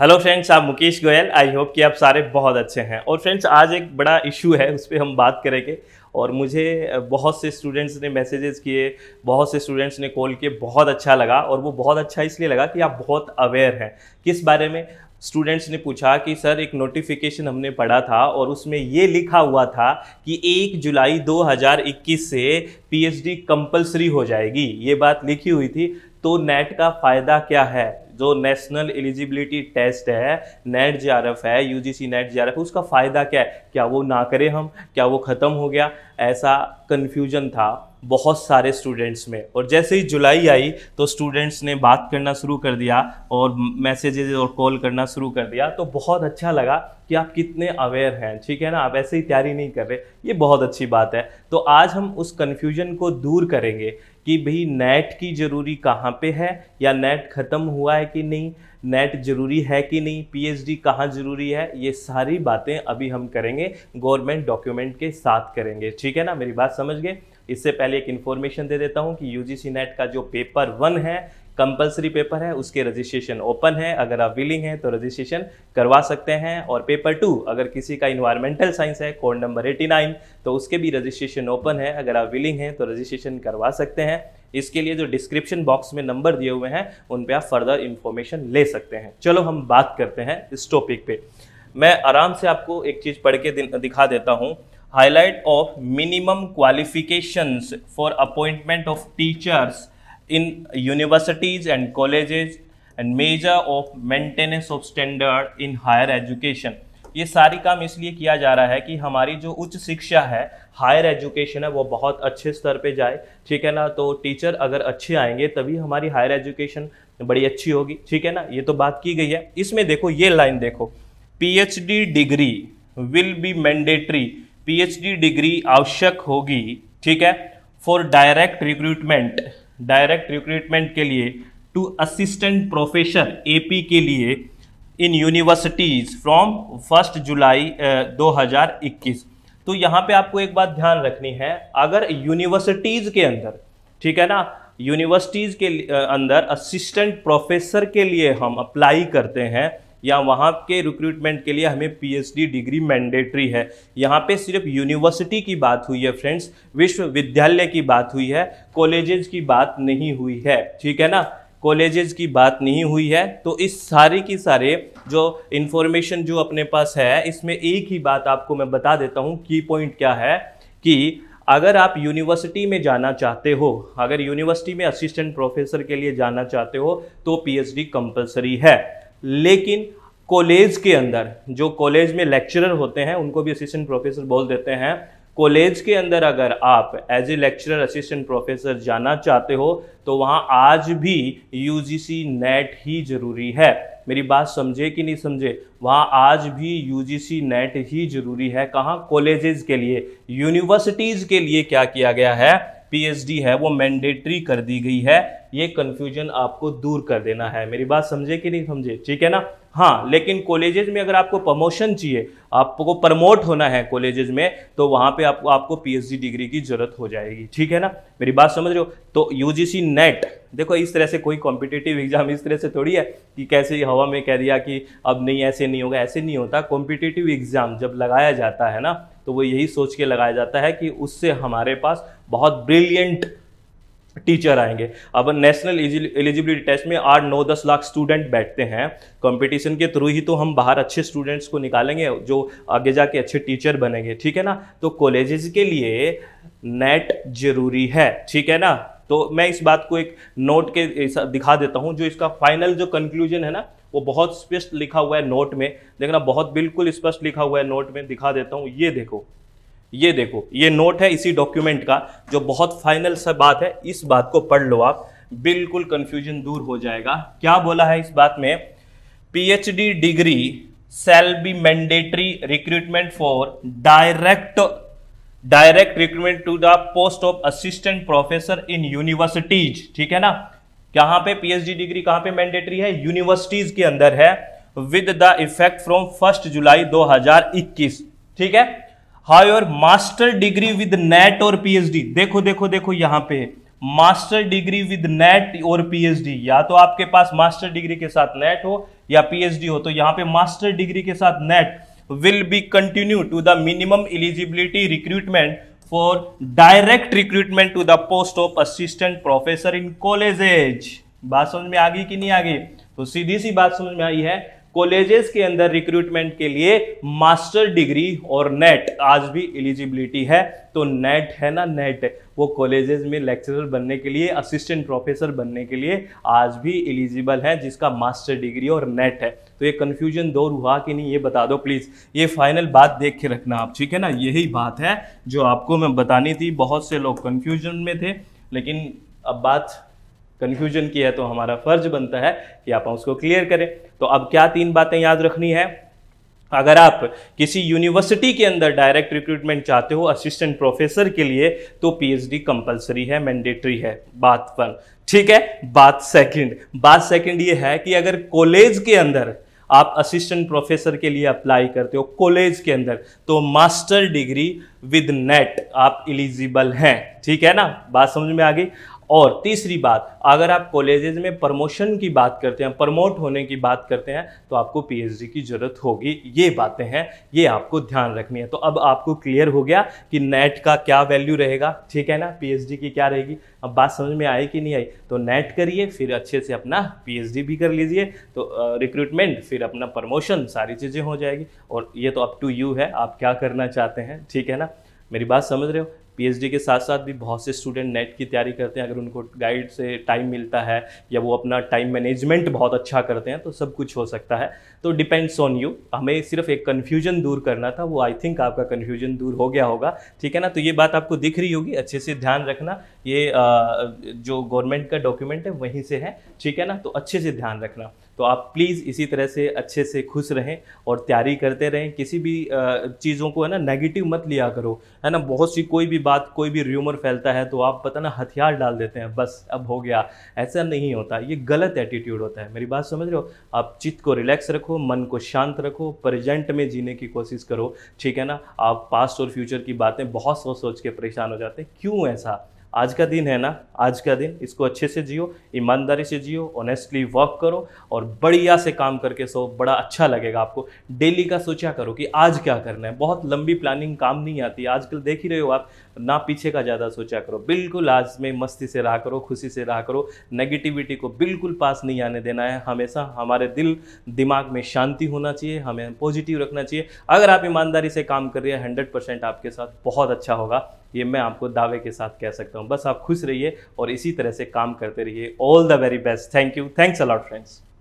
hello friends आप Mukesh Goyal I hope कि आप सारे बहुत अच्छे हैं और फ्रेंड्स आज एक बड़ा इशू है उस पर हम बात करेंगे और मुझे बहुत से स्टूडेंट्स ने मैसेजेस किए बहुत से स्टूडेंट्स ने कॉल किए बहुत अच्छा लगा और वो बहुत अच्छा इसलिए लगा कि आप बहुत अवेयर हैं किस बारे में स्टूडेंट्स ने पूछा कि सर एक नोटिफिकेशन हमने पढ़ा था और उसमें ये लिखा हुआ था कि 1 जुलाई 2021 से पीएचडी कंपलसरी हो जाएगी ये बात लिखी हुई थी तो नेट का फ़ायदा क्या है जो नेशनल एलिजिबिलिटी टेस्ट है नेट जे है यू जी सी नेट जे उसका फ़ायदा क्या है क्या वो ना करें हम क्या वो ख़त्म हो गया ऐसा कन्फ्यूजन था बहुत सारे स्टूडेंट्स में और जैसे ही जुलाई आई तो स्टूडेंट्स ने बात करना शुरू कर दिया और मैसेजेज और कॉल करना शुरू कर दिया तो बहुत अच्छा लगा कि आप कितने अवेयर हैं ठीक है ना आप ऐसे ही तैयारी नहीं कर रहे ये बहुत अच्छी बात है तो आज हम उस कन्फ्यूजन को दूर करेंगे कि भाई नेट की ज़रूरी कहाँ पे है या नेट ख़त्म हुआ है कि नहीं नेट जरूरी है कि नहीं पीएचडी कहाँ जरूरी है ये सारी बातें अभी हम करेंगे गवर्नमेंट डॉक्यूमेंट के साथ करेंगे ठीक है ना मेरी बात समझ गए इससे पहले एक इन्फॉर्मेशन दे देता हूँ कि यूजीसी नेट का जो पेपर वन है कंपलसरी पेपर है उसके रजिस्ट्रेशन ओपन है अगर आप विलिंग हैं तो रजिस्ट्रेशन करवा सकते हैं और पेपर टू अगर किसी का इन्वायरमेंटल साइंस है कोड नंबर 89 तो उसके भी रजिस्ट्रेशन ओपन है अगर आप विलिंग हैं तो रजिस्ट्रेशन करवा सकते हैं इसके लिए जो डिस्क्रिप्शन बॉक्स में नंबर दिए हुए हैं उन पर आप फर्दर इन्फॉर्मेशन ले सकते हैं चलो हम बात करते हैं इस टॉपिक पे मैं आराम से आपको एक चीज़ पढ़ के दिखा देता हूँ highlight of minimum qualifications for appointment of teachers in universities and colleges and measure of maintenance of standard in higher education ये सारी काम इसलिए किया जा रहा है कि हमारी जो उच्च शिक्षा है हायर एजुकेशन है वो बहुत अच्छे स्तर पे जाए ठीक है ना तो टीचर अगर अच्छे आएंगे तभी हमारी हायर एजुकेशन बड़ी अच्छी होगी ठीक है ना ये तो बात की गई है इसमें देखो ये लाइन देखो P degree will be mandatory P degree आवश्यक होगी ठीक है for direct recruitment direct recruitment के लिए टू असिस्टेंट प्रोफेसर एपी के लिए in universities from first July दो हज़ार इक्कीस तो यहाँ पे आपको एक बात ध्यान रखनी है अगर यूनिवर्सिटीज़ के अंदर ठीक है ना यूनिवर्सिटीज़ के अंदर असिस्टेंट प्रोफेसर के लिए हम अप्लाई करते हैं या वहाँ के रिक्रूटमेंट के लिए हमें पीएचडी डिग्री मैंडेटरी है यहाँ पे सिर्फ यूनिवर्सिटी की बात हुई है फ्रेंड्स विश्वविद्यालय की बात हुई है कॉलेजेस की बात नहीं हुई है ठीक है ना कॉलेजेस की बात नहीं हुई है तो इस सारी की सारे जो इन्फॉर्मेशन जो अपने पास है इसमें एक ही बात आपको मैं बता देता हूँ की पॉइंट क्या है कि अगर आप यूनिवर्सिटी में जाना चाहते हो अगर यूनिवर्सिटी में असिस्टेंट प्रोफेसर के लिए जाना चाहते हो तो पीएचडी कंपलसरी है लेकिन कॉलेज के अंदर जो कॉलेज में लेक्चरर होते हैं उनको भी असिस्टेंट प्रोफेसर बोल देते हैं कॉलेज के अंदर अगर आप as a lecturer assistant professor जाना चाहते हो तो वहाँ आज भी यू नेट ही ज़रूरी है मेरी बात समझे कि नहीं समझे वहाँ आज भी यू नेट ही ज़रूरी है कहाँ कॉलेजेस के लिए यूनिवर्सिटीज़ के लिए क्या किया गया है पीएचडी है वो मैंडेटरी कर दी गई है ये कन्फ्यूजन आपको दूर कर देना है मेरी बात समझे कि नहीं समझे ठीक है ना हाँ लेकिन कॉलेजेस में अगर आपको प्रमोशन चाहिए आपको प्रमोट होना है कॉलेजेस में तो वहाँ पे आपको आपको पीएचडी डिग्री की ज़रूरत हो जाएगी ठीक है ना मेरी बात समझ रहे हो तो यूजीसी नेट देखो इस तरह से कोई कॉम्पिटेटिव एग्जाम इस तरह से थोड़ी है कि कैसे हवा में कह दिया कि अब नहीं ऐसे नहीं होगा ऐसे नहीं होता कॉम्पिटेटिव एग्जाम जब लगाया जाता है ना तो वो यही सोच के लगाया जाता है कि उससे हमारे पास बहुत ब्रिलियंट टीचर आएंगे अब नेशनल एलिजिबिलिटी टेस्ट में आठ नौ दस लाख स्टूडेंट बैठते हैं कंपटीशन के थ्रू ही तो हम बाहर अच्छे स्टूडेंट्स को निकालेंगे जो आगे जाके अच्छे टीचर बनेंगे ठीक है ना तो कॉलेजेस के लिए नेट जरूरी है ठीक है ना तो मैं इस बात को एक नोट के दिखा देता हूँ जो इसका फाइनल जो कंक्लूजन है ना वो बहुत स्पष्ट लिखा हुआ है नोट में देखना बहुत बिल्कुल स्पष्ट लिखा हुआ है नोट में दिखा देता हूँ ये देखो ये देखो ये नोट है इसी डॉक्यूमेंट का जो बहुत फाइनल सा बात है इस बात को पढ़ लो आप बिल्कुल कंफ्यूजन दूर हो जाएगा क्या बोला है इस बात में PhD degree shall be mandatory recruitment for direct direct recruitment to the post of assistant professor in universities ठीक है ना कहां पे पीएचडी डिग्री कहां पे मैंडेटरी है यूनिवर्सिटीज के अंदर है with the effect from first July 2021 ठीक है higher master degree with NET और पीएचडी देखो देखो देखो यहां पे मास्टर डिग्री विद नेट और पीएचडी या तो आपके पास मास्टर डिग्री के साथ नेट हो या पीएचडी हो तो यहां पे मास्टर डिग्री के साथ NET will be continue to the minimum eligibility recruitment for direct recruitment to the post of assistant professor in colleges बात समझ में आ गई कि नहीं आ गई तो सीधी सी बात समझ में आई है कॉलेजेस के अंदर रिक्रूटमेंट के लिए मास्टर डिग्री और नेट आज भी एलिजिबिलिटी है तो नेट है ना नेट वो कॉलेजेस में लेक्चरर बनने के लिए असिस्टेंट प्रोफेसर बनने के लिए आज भी एलिजिबल है जिसका मास्टर डिग्री और नेट है तो ये कन्फ्यूजन दूर हुआ कि नहीं ये बता दो प्लीज़ ये फाइनल बात देख के रखना आप ठीक है ना यही बात है जो आपको मैं बतानी थी बहुत से लोग कन्फ्यूजन में थे लेकिन अब बात कन्फ्यूजन की है तो हमारा फर्ज बनता है कि आप उसको क्लियर करें तो अब क्या तीन बातें याद रखनी है अगर आप किसी यूनिवर्सिटी के अंदर डायरेक्ट रिक्रूटमेंट चाहते हो असिस्टेंट प्रोफेसर के लिए तो पीएचडी कंपलसरी है मैंडेटरी है बात वन ठीक है बात सेकंड बात सेकंड ये है कि अगर कॉलेज के अंदर आप असिस्टेंट प्रोफेसर के लिए अप्लाई करते हो कॉलेज के अंदर तो मास्टर डिग्री विद नेट आप इलिजिबल हैं ठीक है ना बात समझ में आ गई और तीसरी बात अगर आप कॉलेजेज में प्रमोशन की बात करते हैं प्रमोट होने की बात करते हैं तो आपको पीएचडी की ज़रूरत होगी ये बातें हैं ये आपको ध्यान रखनी है तो अब आपको क्लियर हो गया कि नेट का क्या वैल्यू रहेगा ठीक है ना पीएचडी की क्या रहेगी अब बात समझ में आई कि नहीं आई तो नेट करिए फिर अच्छे से अपना पी भी कर लीजिए तो रिक्रूटमेंट फिर अपना प्रमोशन सारी चीज़ें हो जाएगी और ये तो अप टू यू है आप क्या करना चाहते हैं ठीक है ना मेरी बात समझ रहे हो पीएचडी के साथ साथ भी बहुत से स्टूडेंट नेट की तैयारी करते हैं अगर उनको गाइड से टाइम मिलता है या वो अपना टाइम मैनेजमेंट बहुत अच्छा करते हैं तो सब कुछ हो सकता है तो डिपेंड्स ऑन यू हमें सिर्फ एक कन्फ्यूजन दूर करना था वो आई थिंक आपका कन्फ्यूजन दूर हो गया होगा ठीक है ना तो ये बात आपको दिख रही होगी अच्छे से ध्यान रखना ये जो गवर्नमेंट का डॉक्यूमेंट है वहीं से है ठीक है ना तो अच्छे से ध्यान रखना तो आप प्लीज़ इसी तरह से अच्छे से खुश रहें और तैयारी करते रहें किसी भी चीज़ों को है ना नेगेटिव मत लिया करो है ना बहुत सी कोई भी बात कोई भी र्यूमर फैलता है तो आप पता ना हथियार डाल देते हैं बस अब हो गया ऐसा नहीं होता ये गलत एटीट्यूड होता है मेरी बात समझ रहे हो आप चित्त को रिलैक्स रखो मन को शांत रखो प्रेजेंट में जीने की कोशिश करो ठीक है ना आप पास्ट और फ्यूचर की बातें बहुत सोच सोच के परेशान हो जाते हैं क्यों ऐसा आज का दिन है ना आज का दिन इसको अच्छे से जियो ईमानदारी से जियो ऑनेस्टली वर्क करो और बढ़िया से काम करके सो बड़ा अच्छा लगेगा आपको डेली का सोचा करो कि आज क्या करना है बहुत लंबी प्लानिंग काम नहीं आती आजकल देख ही रहे हो आप ना पीछे का ज़्यादा सोचा करो बिल्कुल आज में मस्ती से रहा करो खुशी से रहा करो नेगेटिविटी को बिल्कुल पास नहीं आने देना है हमेशा हमारे दिल दिमाग में शांति होना चाहिए हमें पॉजिटिव रखना चाहिए अगर आप ईमानदारी से काम कर रहे हैं हंड्रेड आपके साथ बहुत अच्छा होगा ये मैं आपको दावे के साथ कह सकता हूँ सकता हूँ बस आप खुश रहिए और इसी तरह से काम करते रहिए all the very best thank you thanks a lot friends